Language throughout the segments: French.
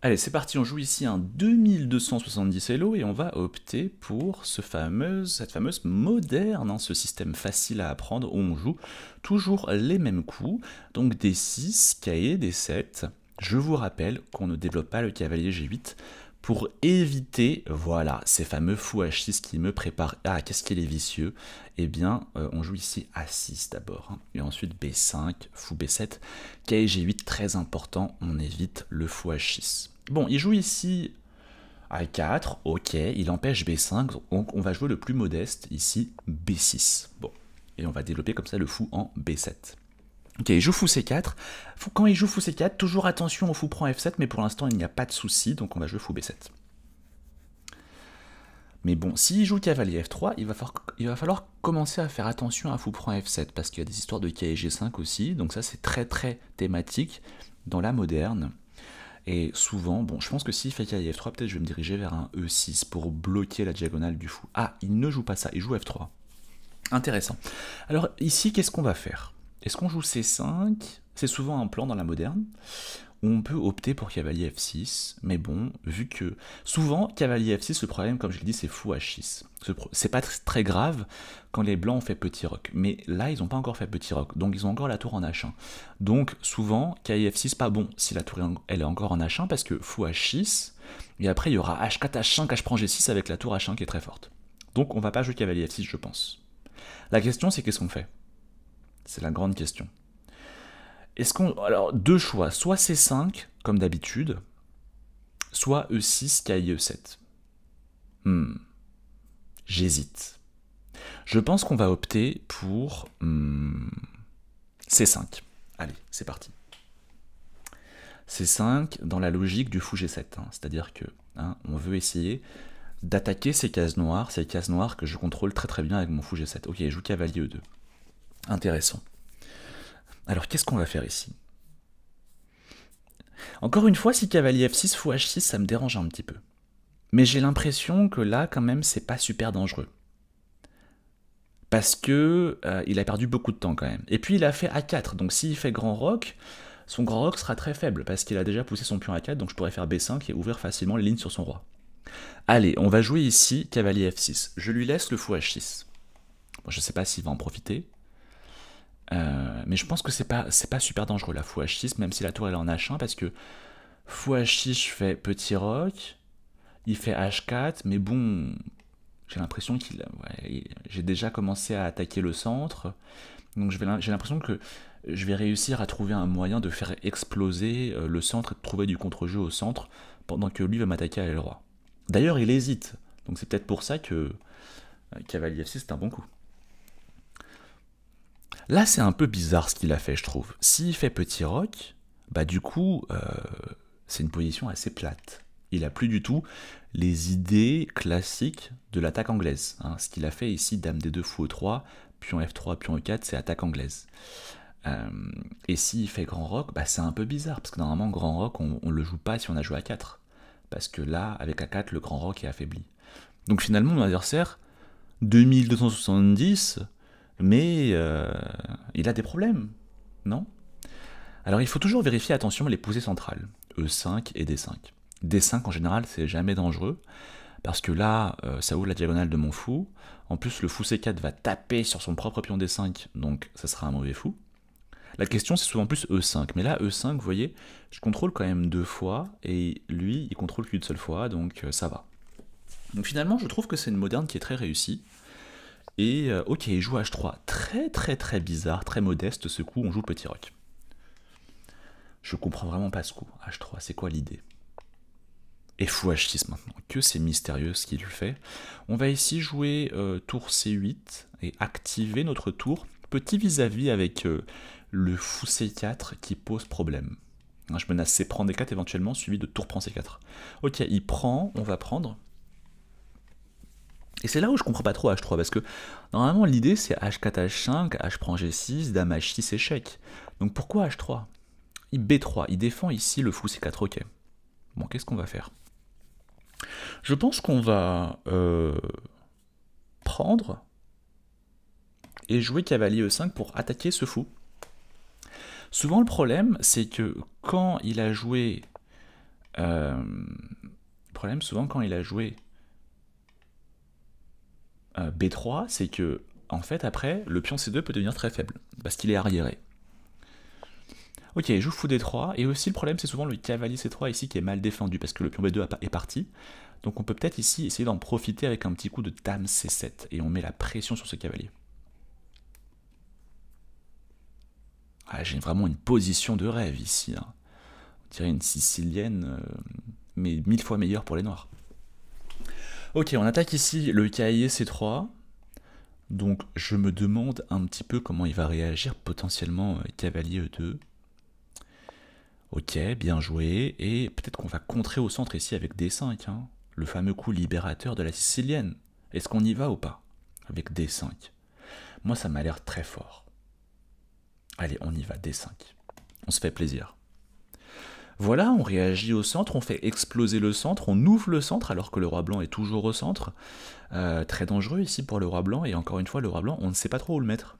Allez, c'est parti, on joue ici un 2270 Hello et on va opter pour ce fameux, cette fameuse moderne, hein, ce système facile à apprendre où on joue toujours les mêmes coups, donc des 6, cahier, des 7. Je vous rappelle qu'on ne développe pas le cavalier G8 pour éviter, voilà, ces fameux Fou h 6 qui me préparent. Ah, qu'est-ce qu'il est vicieux Eh bien, euh, on joue ici a 6 d'abord, hein. et ensuite B5, fou B7, g 8 très important, on évite le fou h 6 Bon, il joue ici a 4, ok, il empêche B5, donc on va jouer le plus modeste ici, B6. Bon, et on va développer comme ça le fou en B7. Ok, il joue fou c4. Quand il joue fou c4, toujours attention au fou prend f7, mais pour l'instant, il n'y a pas de souci, donc on va jouer fou b7. Mais bon, s'il joue cavalier f3, il va, falloir, il va, falloir, commencer à faire attention à fou prend f7, parce qu'il y a des histoires de k g5 aussi, donc ça c'est très très thématique dans la moderne. Et souvent, bon, je pense que s'il fait cavalier f3, peut-être je vais me diriger vers un e6 pour bloquer la diagonale du fou. Ah, il ne joue pas ça, il joue f3. Intéressant. Alors ici, qu'est-ce qu'on va faire est-ce qu'on joue C5 C'est souvent un plan dans la moderne. on peut opter pour cavalier F6, mais bon, vu que souvent cavalier F6, le problème, comme je l'ai dit, c'est fou H6. C'est pas très grave quand les blancs ont fait petit roc, mais là ils n'ont pas encore fait petit roc, donc ils ont encore la tour en H1. Donc souvent cavalier F6 pas bon si la tour elle est encore en H1 parce que fou H6 et après il y aura H4 H5 H prend G6 avec la tour H1 qui est très forte. Donc on va pas jouer cavalier F6, je pense. La question c'est qu'est-ce qu'on fait c'est la grande question. Est-ce qu'on. Alors, deux choix. Soit C5, comme d'habitude, soit E6, KIE, 7 J'hésite. Je pense qu'on va opter pour hmm, C5. Allez, c'est parti. C5 dans la logique du fou G7. Hein. C'est-à-dire que hein, on veut essayer d'attaquer ces cases noires, ces cases noires que je contrôle très très bien avec mon fou G7. Ok, je joue cavalier E2. Intéressant. Alors qu'est-ce qu'on va faire ici Encore une fois, si cavalier f6 fou h6, ça me dérange un petit peu. Mais j'ai l'impression que là, quand même, c'est pas super dangereux. Parce que euh, il a perdu beaucoup de temps quand même. Et puis il a fait A4, donc s'il fait grand roc, son grand roc sera très faible, parce qu'il a déjà poussé son pion A4, donc je pourrais faire B5 et ouvrir facilement les lignes sur son roi. Allez, on va jouer ici cavalier F6. Je lui laisse le fou H6. je ne sais pas s'il va en profiter. Euh, mais je pense que c'est pas, pas super dangereux la fou H6, même si la tour elle est en H1, parce que fou H6 fait petit rock il fait H4, mais bon, j'ai l'impression qu'il. j'ai déjà commencé à attaquer le centre, donc j'ai l'impression que je vais réussir à trouver un moyen de faire exploser euh, le centre et de trouver du contre-jeu au centre pendant que lui va m'attaquer à l'aile roi. D'ailleurs, il hésite, donc c'est peut-être pour ça que euh, Cavalier F6 c'est un bon coup. Là, c'est un peu bizarre ce qu'il a fait, je trouve. S'il fait petit rock, bah du coup, euh, c'est une position assez plate. Il a plus du tout les idées classiques de l'attaque anglaise. Hein. Ce qu'il a fait ici, dame des deux fou au 3 pion f3, pion e4, c'est attaque anglaise. Euh, et s'il fait grand rock, bah c'est un peu bizarre, parce que normalement, grand rock, on, ne le joue pas si on a joué à 4. Parce que là, avec A4, le grand rock est affaibli. Donc finalement, mon adversaire, 2270, mais euh, il a des problèmes, non Alors il faut toujours vérifier, attention, les poussées centrales, E5 et D5. D5 en général, c'est jamais dangereux, parce que là, euh, ça ouvre la diagonale de mon fou, en plus le fou C4 va taper sur son propre pion D5, donc ça sera un mauvais fou. La question, c'est souvent plus E5, mais là, E5, vous voyez, je contrôle quand même deux fois, et lui, il contrôle qu'une seule fois, donc euh, ça va. Donc finalement, je trouve que c'est une moderne qui est très réussie, et euh, ok, il joue H3. Très très très bizarre, très modeste ce coup, on joue petit roc. Je comprends vraiment pas ce coup. H3, c'est quoi l'idée Et fou H6 maintenant. Que c'est mystérieux ce qu'il fait. On va ici jouer euh, tour C8 et activer notre tour. Petit vis-à-vis avec euh, le fou C4 qui pose problème. Hein, je menace C prend D4 éventuellement, suivi de tour prend C4. Ok, il prend, on va prendre. Et c'est là où je comprends pas trop H3, parce que normalement l'idée c'est H4, H5, H prend G6, Dame H6, échec. Donc pourquoi H3 il B3, il défend ici le fou C4, ok. Bon, qu'est-ce qu'on va faire Je pense qu'on va euh, prendre et jouer cavalier E5 pour attaquer ce fou. Souvent le problème, c'est que quand il a joué... Euh, le problème souvent quand il a joué euh, B3, c'est que, en fait, après, le pion C2 peut devenir très faible, parce qu'il est arriéré. Ok, je fou D3, et aussi le problème, c'est souvent le cavalier C3 ici qui est mal défendu, parce que le pion B2 est parti. Donc on peut peut-être ici essayer d'en profiter avec un petit coup de dame C7, et on met la pression sur ce cavalier. Ah, J'ai vraiment une position de rêve ici. Hein. On dirait une sicilienne, euh, mais mille fois meilleure pour les noirs. Ok, on attaque ici le cahier C3. Donc je me demande un petit peu comment il va réagir potentiellement euh, cavalier E2. Ok, bien joué. Et peut-être qu'on va contrer au centre ici avec D5. Hein. Le fameux coup libérateur de la Sicilienne. Est-ce qu'on y va ou pas Avec D5. Moi, ça m'a l'air très fort. Allez, on y va, D5. On se fait plaisir. Voilà, on réagit au centre, on fait exploser le centre, on ouvre le centre alors que le roi blanc est toujours au centre. Euh, très dangereux ici pour le roi blanc, et encore une fois, le roi blanc, on ne sait pas trop où le mettre.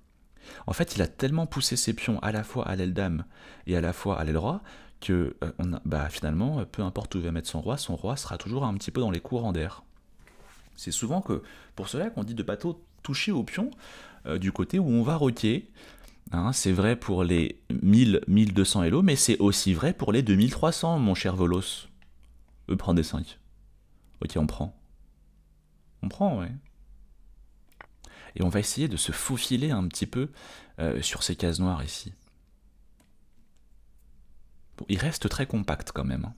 En fait, il a tellement poussé ses pions à la fois à l'aile dame et à la fois à l'aile roi que euh, bah, finalement, peu importe où il va mettre son roi, son roi sera toujours un petit peu dans les courants d'air. C'est souvent que pour cela qu'on dit de bateau toucher au pion euh, du côté où on va roquer, Hein, c'est vrai pour les 1000, 1200 Elo, mais c'est aussi vrai pour les 2300, mon cher Volos. Eux, prends des 5. Ok, on prend. On prend, ouais. Et on va essayer de se faufiler un petit peu euh, sur ces cases noires ici. il reste très compact quand même. Hein.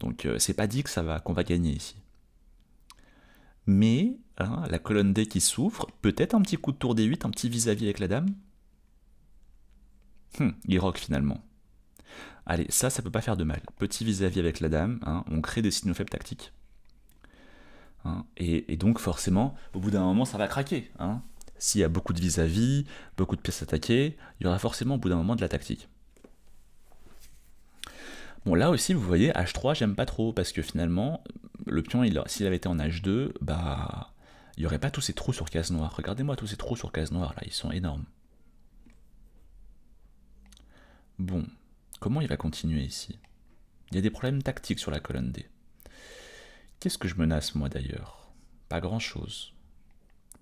Donc euh, c'est pas dit que ça va qu'on va gagner ici. Mais hein, la colonne D qui souffre, peut-être un petit coup de tour D8, un petit vis à -vis avec la dame. Hmm, il rock finalement. Allez, ça, ça peut pas faire de mal. Petit vis-à-vis avec la dame, hein, on crée des signaux faibles tactiques. Hein, et, donc, forcément, au bout d'un moment, ça va craquer. Hein. S'il y a beaucoup de vis-à-vis, beaucoup de pièces attaquées, il y aura forcément au bout d'un moment de la tactique. Bon, là aussi, vous voyez, H3, j'aime pas trop, parce que finalement, le pion, s'il avait été en H2, bah, il n'y aurait pas tous ces trous sur case noire. Regardez-moi tous ces trous sur case noire, là, ils sont énormes. Bon, comment il va continuer ici Il y a des problèmes tactiques sur la colonne D. Qu'est-ce que je menace moi d'ailleurs Pas grand-chose.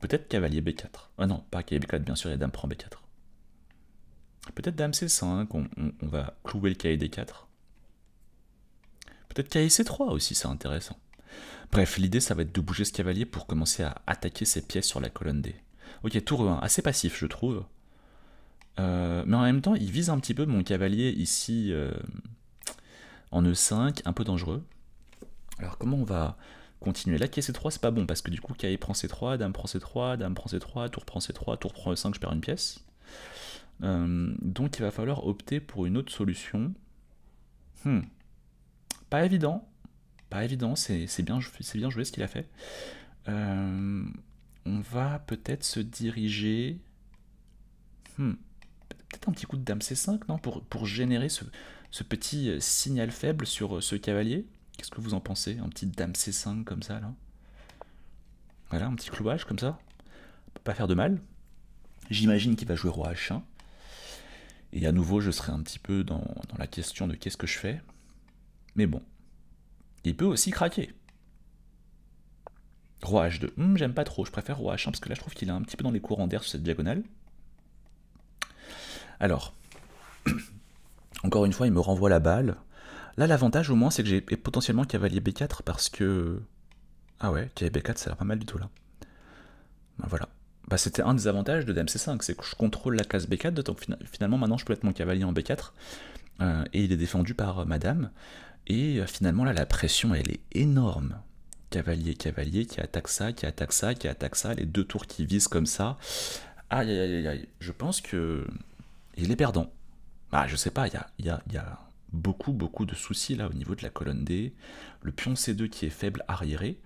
Peut-être cavalier B4. Ah non, pas cavalier B4, bien sûr, il y a dame prend B4. Peut-être dame C5, hein, on, va clouer le cavalier D4. Peut-être cavalier C3 aussi, c'est intéressant. Bref, l'idée, ça va être de bouger ce cavalier pour commencer à attaquer ses pièces sur la colonne D. Ok, tour 1 assez passif, je trouve. Euh, mais en même temps, il vise un petit peu mon cavalier ici euh, en E5, un peu dangereux. Alors comment on va continuer Là, kc C3, c'est pas bon, parce que du coup, K prend C3, dame prend C3, dame prend C3, tour prend C3, tour prend E5, je perds une pièce. Euh, donc il va falloir opter pour une autre solution. Hmm. Pas évident. Pas évident, c'est bien, bien, joué ce qu'il a fait. on va peut-être se diriger... Hmm peut-être un petit coup de dame c5, non pour, pour générer ce, petit euh, signal faible sur euh, ce cavalier. Qu'est-ce que vous en pensez Un petit dame c5 comme ça, là Voilà, un petit clouage comme ça. On peut pas faire de mal. J'imagine qu'il va jouer roi h1. Et à nouveau, je serai un petit peu dans, dans la question de qu'est-ce que je fais. Mais bon, il peut aussi craquer. Roi h2, hum, j'aime pas trop, je préfère roi h1 parce que là je trouve qu'il est un petit peu dans les courants d'air sur cette diagonale. Alors, encore une fois, il me renvoie la balle. Là, l'avantage au moins, c'est que j'ai potentiellement cavalier B4 parce que. Ah ouais, cavalier B4, ça a l'air pas mal du tout là. Ben, voilà. Bah, c'était un des avantages de dmc C5, c'est que je contrôle la case B4, donc finalement maintenant je peux être mon cavalier en B4, euh, et il est défendu par euh, Madame, et euh, finalement là la pression elle est énorme. Cavalier, cavalier, qui attaque ça, qui attaque ça, qui attaque ça, les deux tours qui visent comme ça. Aïe aïe aïe aïe, je pense que il est perdant. Bah, je sais pas, il y a, beaucoup, beaucoup de soucis là au niveau de la colonne D. Le pion C2 qui est faible, arriéré.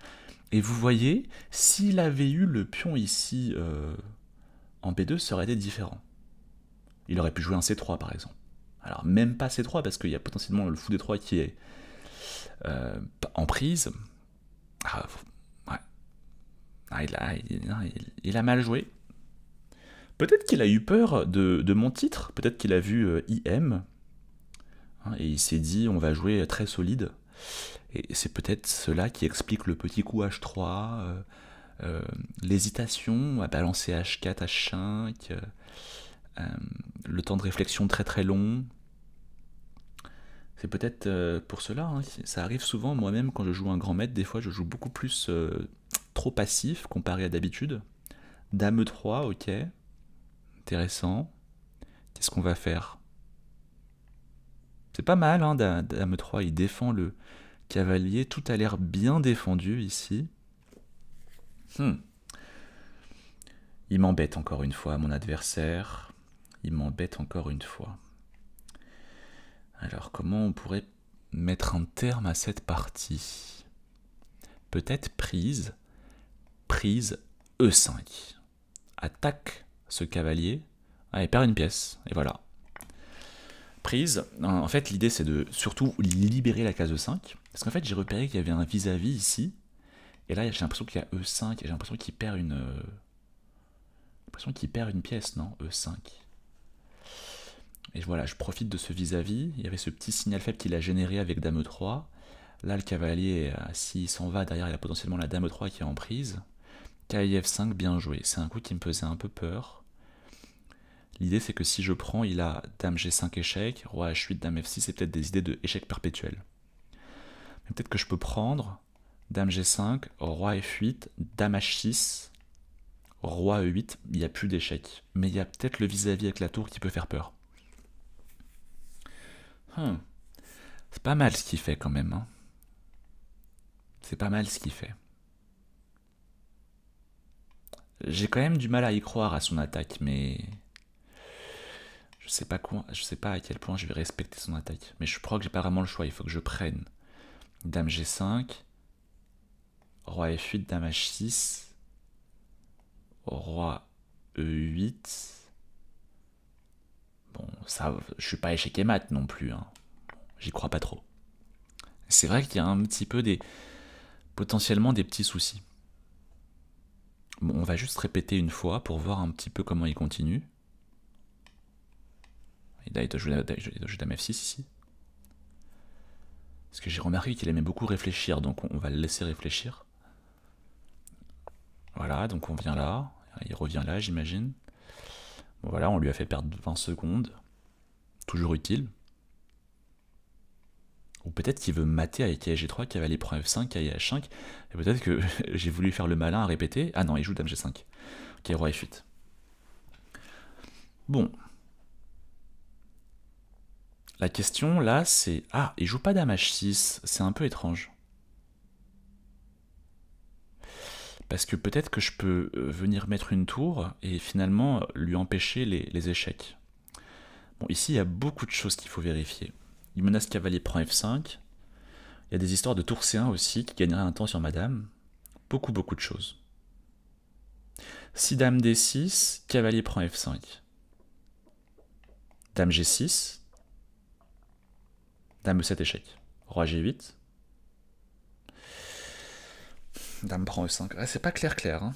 Et vous voyez, s'il avait eu le pion ici euh, en B2, ça aurait été différent. Il aurait pu jouer un C3 par exemple. Alors même pas C3 parce qu'il y a potentiellement le fou D3 qui est euh, en prise. Ah, ouais. Ah, il a mal joué. Peut-être qu'il a eu peur de, mon titre, peut-être qu'il a vu euh, IM, hein, et il s'est dit on va jouer très solide. Et c'est peut-être cela qui explique le petit coup H3, euh, euh, l'hésitation à balancer H4, H5, le temps de réflexion très très long. C'est peut-être pour cela, hein, ça arrive souvent moi-même quand je joue un grand maître, des fois je joue beaucoup plus trop passif comparé à d'habitude. Dame 3, ok intéressant. Qu'est-ce qu'on va faire C'est pas mal, hein, Dame 3, il défend le cavalier. Tout a l'air bien défendu ici. Hmm. Il m'embête encore une fois, mon adversaire. Il m'embête encore une fois. Alors, comment on pourrait mettre un terme à cette partie Peut-être prise. Prise E5. Attaque ce cavalier, ah, il perd une pièce, et voilà. Prise, en fait l'idée c'est de surtout libérer la case E5, parce qu'en fait j'ai repéré qu'il y avait un vis-à-vis ici, et là j'ai l'impression qu'il y a E5, et j'ai l'impression qu'il perd une... Euh, l'impression qu'il perd une pièce, non E5. Et voilà, je profite de ce vis-à-vis, il y avait ce petit signal faible qu'il a généré avec Dame E3, là le cavalier, euh, s'il s'en va derrière, il a potentiellement la Dame E3 qui est en prise, Kif 5 bien joué. C'est un coup qui me faisait un peu peur. L'idée c'est que si je prends, il a dame g5 échec, roi h8, dame f6, c'est peut-être des idées de échec perpétuel. Mais peut-être que je peux prendre dame g5, roi f8, dame h6, roi e8, il n'y a plus d'échec. Mais il y a peut-être le vis-à-vis avec la tour qui peut faire peur. Hmm. C'est pas mal ce qu'il fait quand même. Hein. C'est pas mal ce qu'il fait. J'ai quand même du mal à y croire à son attaque, mais je sais pas quoi, je sais pas à quel point je vais respecter son attaque. Mais je crois que j'ai pas vraiment le choix. Il faut que je prenne dame g5, roi f8, dame h6, roi e8. Bon, ça, je suis pas échec et mat non plus. Hein. J'y crois pas trop. C'est vrai qu'il y a un petit peu des potentiellement des petits soucis on va juste répéter une fois pour voir un petit peu comment il continue. Et il doit jouer, Dame F6 ici. Parce que j'ai remarqué qu'il aimait beaucoup réfléchir, donc on va le laisser réfléchir. Voilà, donc on vient là. Il revient là, j'imagine. Bon, voilà, on lui a fait perdre 20 secondes. Toujours utile. Ou peut-être qu'il veut mater avec KG3 qui avait l'épreuve 5, Kh 5 et peut-être que j'ai voulu faire le malin à répéter. Ah non, il joue Dame G5. Ok, Roi F8. Bon. La question là, c'est. Ah, il joue pas Dame H6, c'est un peu étrange. Parce que peut-être que je peux euh, venir mettre une tour et finalement lui empêcher les, les échecs. Bon, ici, il y a beaucoup de choses qu'il faut vérifier. Il menace cavalier prend F5. Il y a des histoires de tour C1 aussi qui gagnerait un temps sur madame. Beaucoup, beaucoup de choses. Si dame D6, cavalier prend F5. Dame G6. Dame E7 échec. Roi G8. Dame prend E5. c'est pas clair clair. Hein.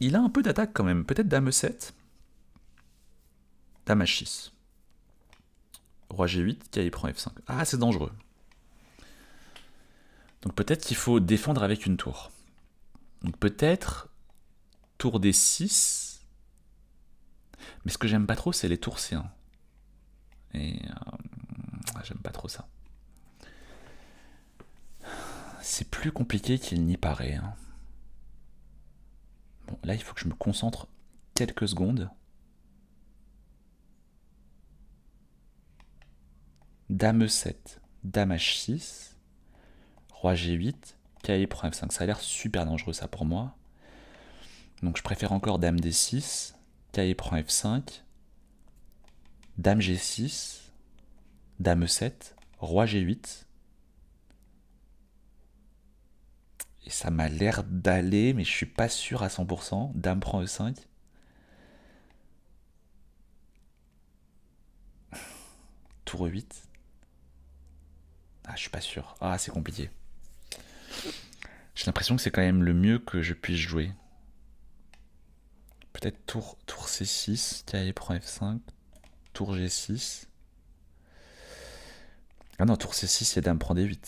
Il a un peu d'attaque quand même. Peut-être dame E7. Dame H6. Roi G8, y prend F5. Ah, c'est dangereux. Donc peut-être qu'il faut défendre avec une tour. Donc peut-être tour D6. Mais ce que j'aime pas trop, c'est les tours C1. Et euh, j'aime pas trop ça. C'est plus compliqué qu'il n'y paraît. Hein. Bon, là, il faut que je me concentre quelques secondes. Dame 7 Dame H6, Roi G8, Cavalier prend F5. Ça a l'air super dangereux ça pour moi. Donc je préfère encore Dame D6, Cavalier prend F5, Dame G6, Dame E7, Roi G8. Et ça m'a l'air d'aller, mais je suis pas sûr à 100%. Dame prend E5. Tour 8. E ah, je suis pas sûr. Ah, c'est compliqué. J'ai l'impression que c'est quand même le mieux que je puisse jouer. Peut-être tour, tour C6, CA prend F5, tour G6. Ah non, tour C6 et dame prend D8.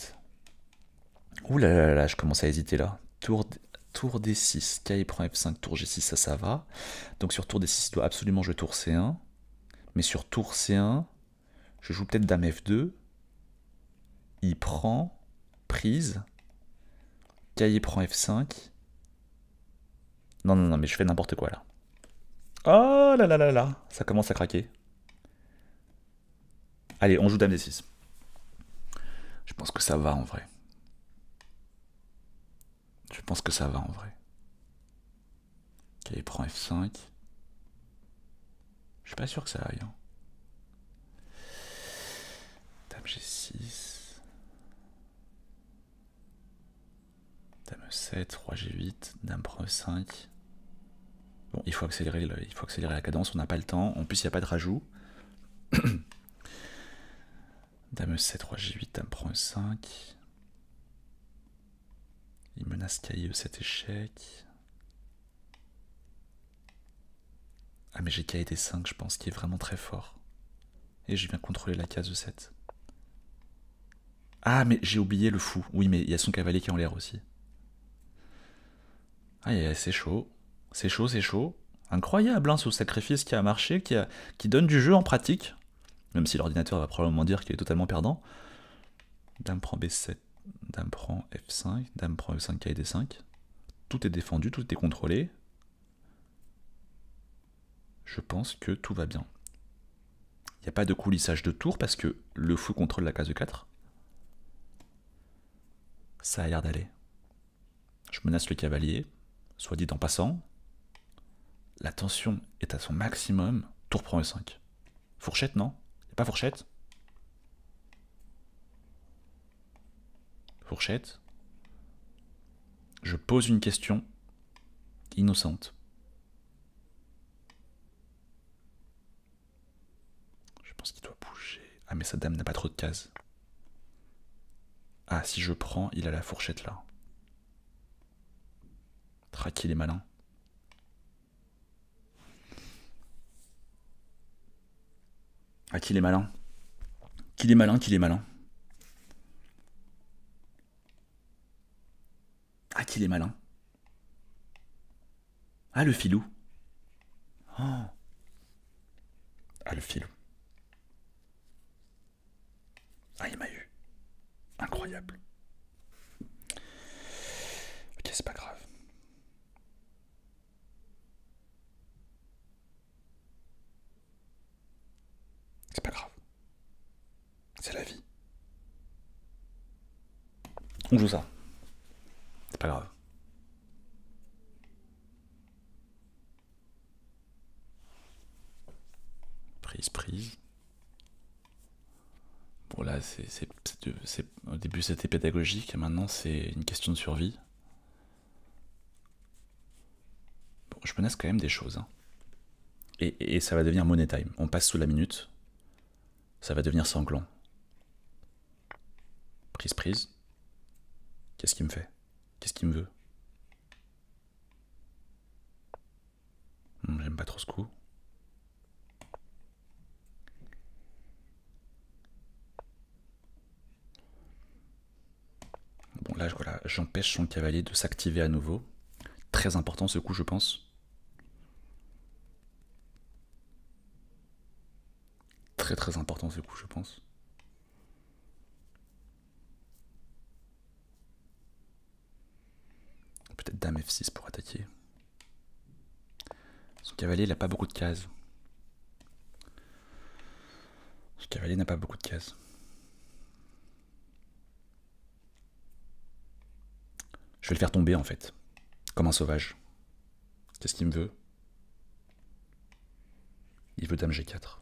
Ouh là là là, je commence à hésiter là. Tour, tour D6, cahier prend F5, tour G6, ça ça va. Donc sur tour D6, je dois absolument jouer tour C1. Mais sur tour C1, je joue peut-être dame F2 il prend prise, cahier prend F5. Non, non, non, mais je fais n'importe quoi là. Oh là là là là, ça commence à craquer. Allez, on joue Dame D6. Je pense que ça va en vrai. Je pense que ça va en vrai. Cahier prend F5. Je suis pas sûr que ça aille. Hein. Dame G6. 7, 3G8, dame prend 5. Bon, il faut accélérer, il faut accélérer la cadence, on n'a pas le temps. En plus, il n'y a pas de rajout. dame 7, 3G8, dame prend 5. Il menace e cet échec. Ah mais j'ai caillé des 5 je pense, qui est vraiment très fort. Et je viens contrôler la case de 7. Ah mais j'ai oublié le fou. Oui mais il y a son cavalier qui est en l'air aussi. Ah, c'est chaud. C'est chaud, c'est chaud. Incroyable hein, ce sacrifice qui a marché, qui, donne du jeu en pratique. Même si l'ordinateur va probablement dire qu'il est totalement perdant. Dame prend B7, Dame prend F5, Dame prend E5, K et D5. Tout est défendu, tout est contrôlé. Je pense que tout va bien. Il n'y a pas de coulissage de tour parce que le fou contrôle la case e 4. Ça a l'air d'aller. Je menace le cavalier. Soit dit en passant, la tension est à son maximum, Tour prend E5. Fourchette, non a pas fourchette Fourchette. Je pose une question innocente. Je pense qu'il doit bouger. Ah mais sa dame n'a pas trop de cases. Ah si je prends, il a la fourchette là. Qui est malin. Ah, qui est malin. Qu'il est malin, qu'il est malin. Ah, qui est malin. Ah, le filou. Oh. Ah, le filou. Ah, il m'a eu. Incroyable. Ok, c'est pas grave. On joue ça. C'est pas grave. Prise, prise. Bon là, c'est, au début c'était pédagogique, et maintenant c'est une question de survie. Bon, je menace quand même des choses. Hein. Et, et ça va devenir money time. On passe sous la minute. Ça va devenir sanglant. Prise, prise. Qu'est-ce qu'il me fait Qu'est-ce qu'il me veut hmm, J'aime pas trop ce coup. Bon là voilà, j'empêche son cavalier de s'activer à nouveau. Très important ce coup je pense. Très très important ce coup je pense. F6 pour attaquer. Son cavalier n'a pas beaucoup de cases. Ce cavalier n'a pas beaucoup de cases. Je vais le faire tomber en fait, comme un sauvage. Qu'est-ce qu'il me veut Il veut dame G4.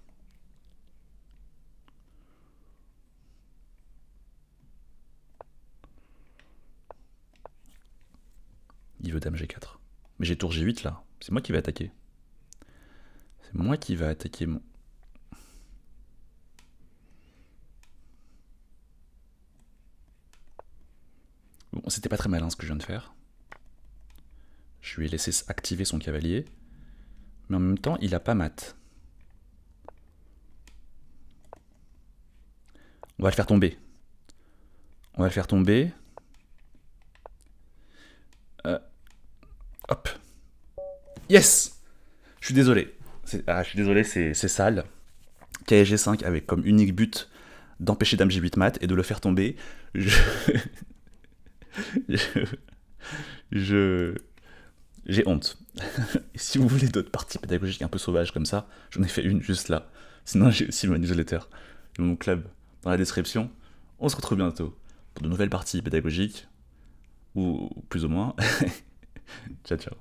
veut dame g4. Mais j'ai tour g8 là, c'est moi qui vais attaquer. C'est moi qui vais attaquer mon... Bon, c'était pas très malin ce que je viens de faire. Je lui ai laissé activer son cavalier. Mais en même temps, il a pas mat. On va le faire tomber. On va le faire tomber. Yes Je suis désolé. Ah, je suis désolé, c'est sale. KSG 5 avait comme unique but d'empêcher Dame G8 mat et de le faire tomber. Je. je. J'ai honte. si vous voulez d'autres parties pédagogiques un peu sauvages comme ça, j'en ai fait une juste là. Sinon, j'ai aussi ma newsletter mon club dans la description. On se retrouve bientôt pour de nouvelles parties pédagogiques, ou plus ou moins. ciao, ciao.